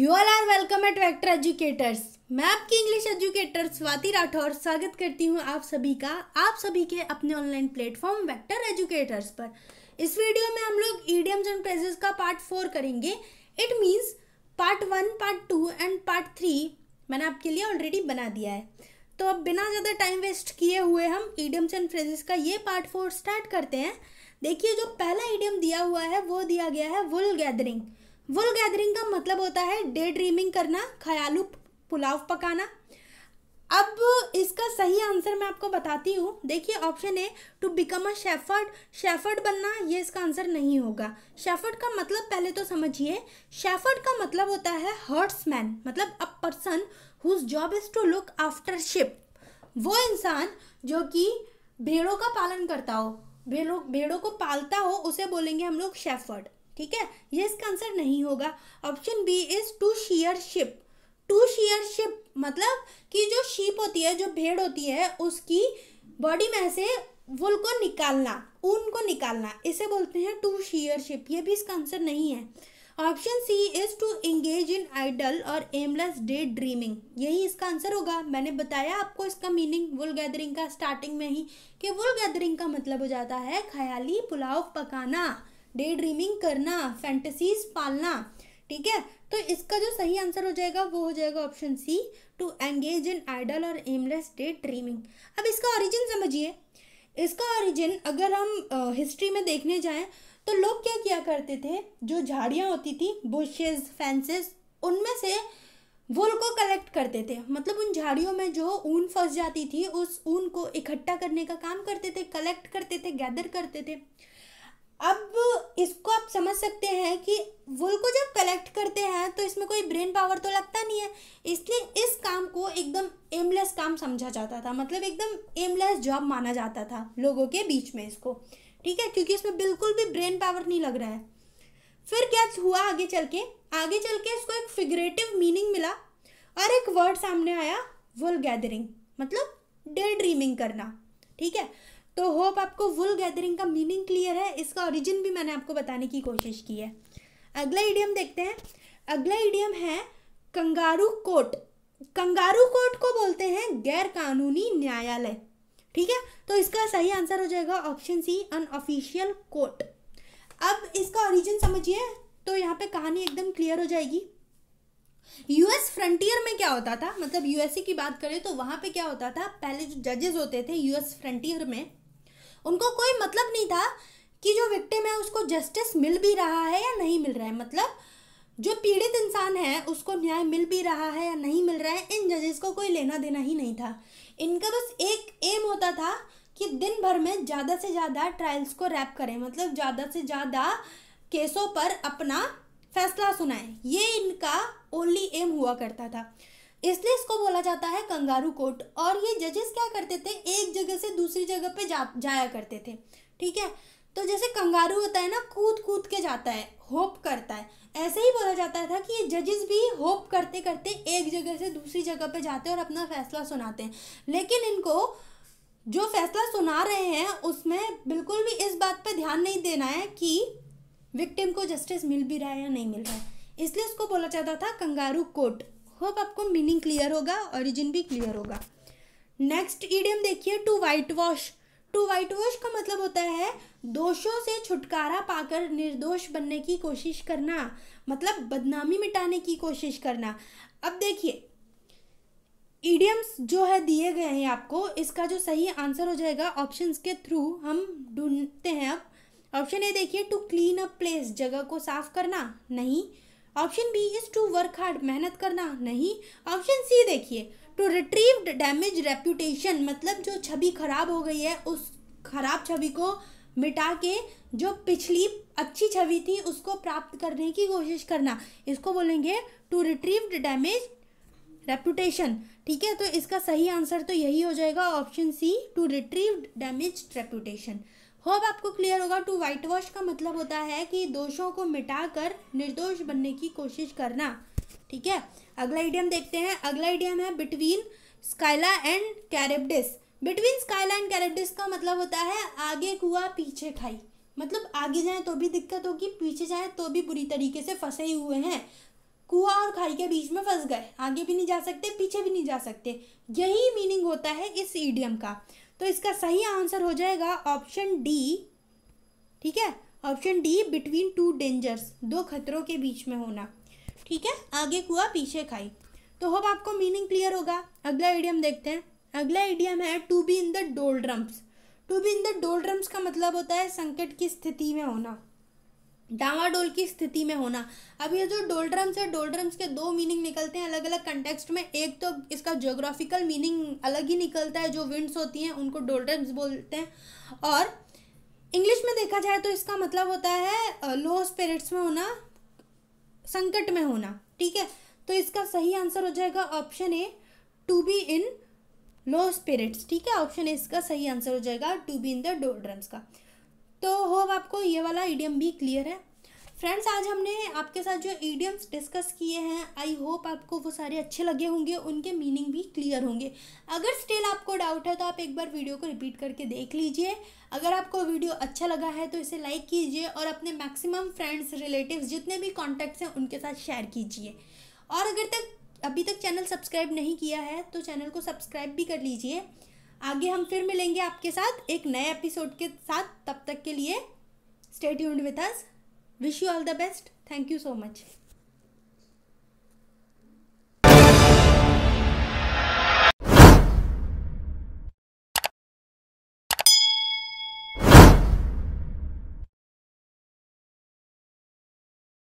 you all are welcome at Vector Educators मैं आपकी English educator Swati Rathore स्वागत करती हूँ आप सभी का आप सभी के अपने ऑनलाइन प्लेटफॉर्म वैक्टर एजुकेटर्स पर इस वीडियो में हम लोग ईडियम्स एंड प्रेजेस का पार्ट फोर करेंगे it means part one part two and part three मैंने आपके लिए ऑलरेडी बना दिया है तो अब बिना ज़्यादा टाइम वेस्ट किए हुए हम ईडियम्स एंड फ्रेजेस का ये पार्ट फोर स्टार्ट करते हैं देखिए जो पहला ईडियम दिया हुआ है वो दिया गया है वुल गैदरिंग वुल गैदरिंग का मतलब होता है डे ड्रीमिंग करना ख्यालू पुलाव पकाना अब इसका सही आंसर मैं आपको बताती हूँ देखिए option A to become a shepherd shepherd बनना ये इसका आंसर नहीं होगा शेफर्ड का मतलब पहले तो समझिए शेफर्ड का मतलब होता है हर्ट्समैन मतलब a person whose job is to look after sheep वो इंसान जो कि भेड़ों का पालन करता हो भेड़ों भेड़ों को पालता हो उसे बोलेंगे हम लोग शेफर्ड ठीक है ये इसका आंसर नहीं होगा option B is to shear sheep to shear sheep मतलब कि जो शीप होती है जो भेड़ होती है उसकी बॉडी में से वुल को निकालना ऊन को निकालना इसे बोलते हैं टू शेयर शिप ये भी इसका आंसर नहीं है option C is to engage in idle और एमलेस डे ड्रीमिंग यही इसका आंसर होगा मैंने बताया आपको इसका मीनिंग वुल गैदरिंग का स्टार्टिंग में ही कि वुल गैदरिंग का मतलब हो जाता है ख्याली पुलाव पकाना डे ड्रीमिंग करना फैंटसीज पालना ठीक है तो इसका जो सही आंसर हो जाएगा वो हो जाएगा option C to engage in idle और एमलेस डे ड्रीमिंग अब इसका ओरिजिन समझिए इसका ओरिजिन अगर हम हिस्ट्री में देखने जाएं तो लोग क्या किया करते थे जो झाड़ियाँ होती थी बुशेज फेंसेस उनमें से वुल को कलेक्ट करते थे मतलब उन झाड़ियों में जो ऊन फंस जाती थी उस ऊन को इकट्ठा करने का काम करते थे कलेक्ट करते थे गैदर करते थे अब इसको आप समझ सकते हैं कि वुल को जब कलेक्ट करते हैं तो इसमें कोई ब्रेन पावर तो लगता नहीं है इसलिए इस काम को एकदम एमलेस काम समझा जाता था मतलब एकदम एमलेस जॉब माना जाता था लोगों के बीच में इसको ठीक है क्योंकि इसमें बिल्कुल भी ब्रेन पावर नहीं लग रहा है फिर क्या हुआ आगे चल के आगे चल के इसको एक फिगरेटिव मीनिंग मिला और एक वर्ड सामने आया वुल गैदरिंग मतलब डे ड्रीमिंग करना ठीक है तो होप आपको वुल गैदरिंग का मीनिंग क्लियर है इसका ओरिजिन भी मैंने आपको बताने की कोशिश की है अगला इडियम देखते हैं अगला इडियम है कंगारू कोर्ट कंगारू कोर्ट को बोलते हैं गैर कानूनी न्यायालय ठीक है तो इसका सही आंसर हो जाएगा ऑप्शन सी अनऑफिशियल कोर्ट अब इसका ओरिजिन समझिए तो यहाँ पे कहानी एकदम क्लियर हो जाएगी यूएस फ्रंटियर में क्या होता था मतलब यूएसए की बात करें तो वहां पे क्या होता था पहले जो जजेस होते थे यूएस फ्रंटियर में उनको कोई मतलब नहीं था कि जो विक्टिम है उसको जस्टिस मिल भी रहा है या नहीं मिल रहा है मतलब जो पीड़ित इंसान है उसको न्याय मिल भी रहा है या नहीं मिल रहा है इन जजेस को कोई लेना देना ही नहीं था इनका बस एक एम होता था कि दिन भर में ज़्यादा से ज़्यादा ट्रायल्स को रैप करें मतलब ज़्यादा से ज़्यादा केसों पर अपना फैसला सुनाएं ये इनका ओनली एम हुआ करता था इसलिए इसको बोला जाता है कंगारू कोर्ट और ये जजेस क्या करते थे एक जगह से दूसरी जगह पे जा जाया करते थे ठीक है तो जैसे कंगारू होता है ना कूद कूद के जाता है होप करता है ऐसे ही बोला जाता था कि ये जजेस भी होप करते करते एक जगह से दूसरी जगह पे जाते हैं और अपना फैसला सुनाते हैं लेकिन इनको जो फैसला सुना रहे हैं उसमें बिल्कुल भी इस बात पे ध्यान नहीं देना है कि विक्टिम को जस्टिस मिल भी रहा है या नहीं मिल रहा है इसलिए इसको बोला जाता था कंगारू कोर्ट होप आपको मीनिंग क्लियर होगा ओरिजिन भी क्लियर होगा नेक्स्ट ईडियम देखिए to whitewash to whitewash का मतलब होता है दोषों से छुटकारा पाकर निर्दोष बनने की कोशिश करना मतलब बदनामी मिटाने की कोशिश करना अब देखिए ईडियम्स जो है दिए गए हैं आपको इसका जो सही आंसर हो जाएगा ऑप्शंस के थ्रू हम ढूंढते हैं अब ऑप्शन ए देखिए टू क्लीन अ प्लेस जगह को साफ करना नहीं option B is to work hard मेहनत करना नहीं ऑप्शन सी देखिए टू रिट्रीव डैमेज रेप्यूटेशन मतलब जो छवि खराब हो गई है उस खराब छवि को मिटा के जो पिछली अच्छी छवि थी उसको प्राप्त करने की कोशिश करना इसको बोलेंगे टू रिट्रीव डैमेज रेपुटेशन ठीक है तो इसका सही आंसर तो यही हो जाएगा option C to retrieve damage reputation hope आपको क्लियर होगा टू वाइट वॉश का मतलब होता है कि दोषों को मिटाकर निर्दोष बनने की कोशिश करना ठीक है अगला इडियम देखते हैं अगला इडियम है between Scylla and Charybdis between Scylla and Charybdis का मतलब होता है आगे कुआ पीछे खाई मतलब आगे जाए तो भी दिक्कत होगी पीछे जाए तो भी बुरी तरीके से फंसे हुए हैं कुआ और खाई के बीच में फंस गए आगे भी नहीं जा सकते पीछे भी नहीं जा सकते यही मीनिंग होता है इस ईडियम का तो इसका सही आंसर हो जाएगा ऑप्शन डी ठीक है option D between two dangers दो खतरों के बीच में होना ठीक है आगे कुआ पीछे खाई तो होप आपको मीनिंग क्लियर होगा अगला एडियम देखते हैं अगला एडियम है to be in the doldrums to be in the doldrums का मतलब होता है संकट की स्थिति में होना डावाडोल की स्थिति में होना अब ये जो डोल्ड्रम्स है डोल्ड्रम्स के दो मीनिंग निकलते हैं अलग अलग कंटेक्सट में एक तो इसका जोग्राफिकल मीनिंग अलग ही निकलता है जो विंड्स होती हैं उनको डोल्ड्रम्स बोलते हैं और इंग्लिश में देखा जाए तो इसका मतलब होता है लो स्पिरिट्स में होना संकट में होना ठीक है तो इसका सही आंसर हो जाएगा option A to be in low spirits ठीक है ऑप्शन ए इसका सही आंसर हो जाएगा to be in the doldrums का तो होप आपको ये वाला ईडियम भी क्लियर है फ्रेंड्स आज हमने आपके साथ जो ईडियम्स डिस्कस किए हैं आई होप आपको वो सारे अच्छे लगे होंगे उनके मीनिंग भी क्लियर होंगे अगर स्टिल आपको डाउट है तो आप एक बार वीडियो को रिपीट करके देख लीजिए अगर आपको वीडियो अच्छा लगा है तो इसे लाइक कीजिए और अपने मैक्सिमम फ्रेंड्स रिलेटिव्स जितने भी कॉन्टैक्ट्स हैं उनके साथ शेयर कीजिए और अगर तक अभी तक चैनल सब्सक्राइब नहीं किया है तो चैनल को सब्सक्राइब भी कर लीजिए आगे हम फिर मिलेंगे आपके साथ एक नए एपिसोड के साथ तब तक के लिए स्टेट यूड with us wish you all the best thank you so much